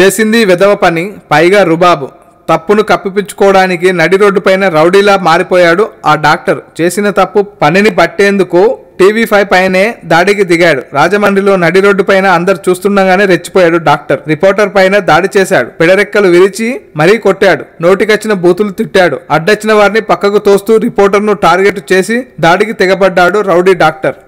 చేసింది విధవ పని పైగా రుబాబు తప్పును కప్పిపించుకోవడానికి నడి రోడ్డుపైన రౌడీలా మారిపోయాడు ఆ డాక్టర్ చేసిన తప్పు పనిని పట్టేందుకు టీవీ ఫైవ్ పైనే దాడికి దిగాడు రాజమండ్రిలో నడి రోడ్డు పైన అందరు చూస్తుండగానే రెచ్చిపోయాడు డాక్టర్ రిపోర్టర్ పైన దాడి చేశాడు పిడరెక్కలు విరిచి మరీ కొట్టాడు నోటికొచ్చిన బూతులు తిట్టాడు అడ్డచ్చిన వారిని పక్కకు తోస్తూ రిపోర్టర్ను టార్గెట్ చేసి దాడికి తెగబడ్డాడు రౌడీ డాక్టర్